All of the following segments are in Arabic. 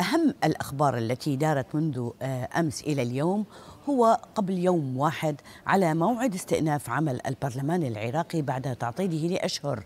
أهم الأخبار التي دارت منذ آه، أمس إلى اليوم هو قبل يوم واحد على موعد استئناف عمل البرلمان العراقي بعد تعطيله لأشهر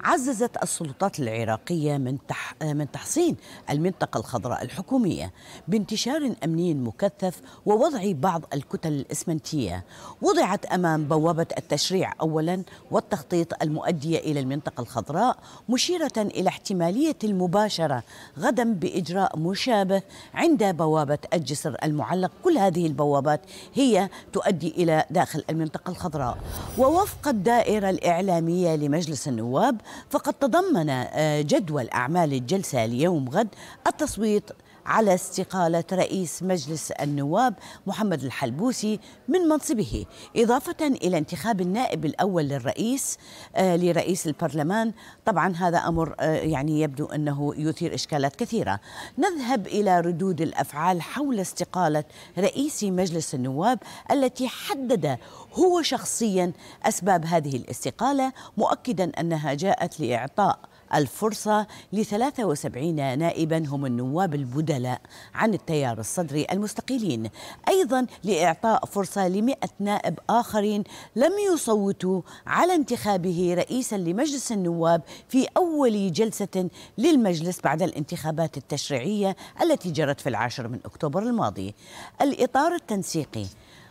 عززت السلطات العراقية من, تح من تحصين المنطقة الخضراء الحكومية بانتشار أمني مكثف ووضع بعض الكتل الإسمنتية وضعت أمام بوابة التشريع أولا والتخطيط المؤدية إلى المنطقة الخضراء مشيرة إلى احتمالية المباشرة غدا بإجراء مشابه عند بوابة الجسر المعلق كل هذه البوابات الخطوات هي تؤدي إلى داخل المنطقة الخضراء ووفق الدائرة الإعلامية لمجلس النواب فقد تضمن آه، جدول أعمال الجلسة اليوم غد التصويت على استقالة رئيس مجلس النواب محمد الحلبوسي من منصبه إضافة إلى انتخاب النائب الأول للرئيس آه لرئيس البرلمان طبعا هذا أمر آه يعني يبدو أنه يثير إشكالات كثيرة نذهب إلى ردود الأفعال حول استقالة رئيس مجلس النواب التي حدد هو شخصيا أسباب هذه الاستقالة مؤكدا أنها جاءت لإعطاء الفرصة ل 73 نائبا هم النواب البدلاء عن التيار الصدري المستقيلين أيضا لإعطاء فرصة ل 100 نائب آخرين لم يصوتوا على انتخابه رئيسا لمجلس النواب في أول جلسة للمجلس بعد الانتخابات التشريعية التي جرت في العاشر من أكتوبر الماضي الإطار التنسيقي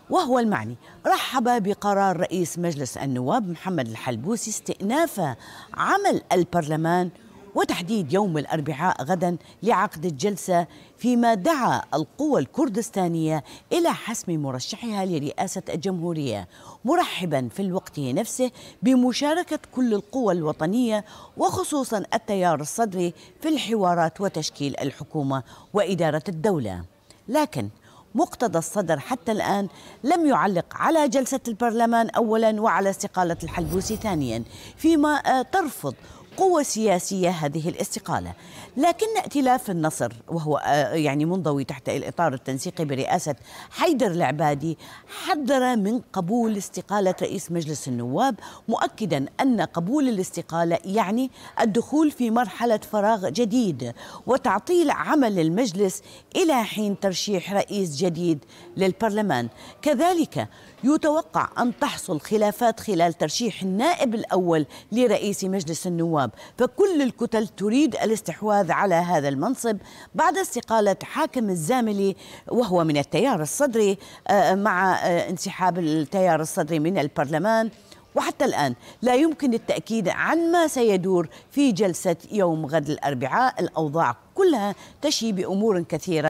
وهو المعني رحب بقرار رئيس مجلس النواب محمد الحلبوسي استئناف عمل البرلمان وتحديد يوم الاربعاء غدا لعقد الجلسه فيما دعا القوى الكردستانيه الى حسم مرشحها لرئاسه الجمهوريه مرحبا في الوقت نفسه بمشاركه كل القوى الوطنيه وخصوصا التيار الصدري في الحوارات وتشكيل الحكومه واداره الدوله لكن مقتضى الصدر حتى الآن لم يعلق على جلسة البرلمان أولا وعلى استقالة الحلبوسي ثانيا فيما آه، ترفض قوة سياسية هذه الاستقالة لكن ائتلاف النصر وهو آه، يعني منضوي تحت الإطار التنسيقي برئاسة حيدر العبادي حذر من قبول استقالة رئيس مجلس النواب مؤكدا أن قبول الاستقالة يعني الدخول في مرحلة فراغ جديد وتعطيل عمل المجلس إلى حين ترشيح رئيس جديد للبرلمان كذلك يتوقع أن تحصل خلافات خلال ترشيح النائب الأول لرئيس مجلس النواب المنصب فكل الكتل تريد الاستحواذ على هذا المنصب بعد استقالة حاكم الزاملي وهو من التيار الصدري آه، مع آه، انسحاب التيار الصدري من البرلمان وحتى الآن لا يمكن التأكيد عن ما سيدور في جلسة يوم غد الأربعاء الأوضاع كلها تشي بأمور كثيرة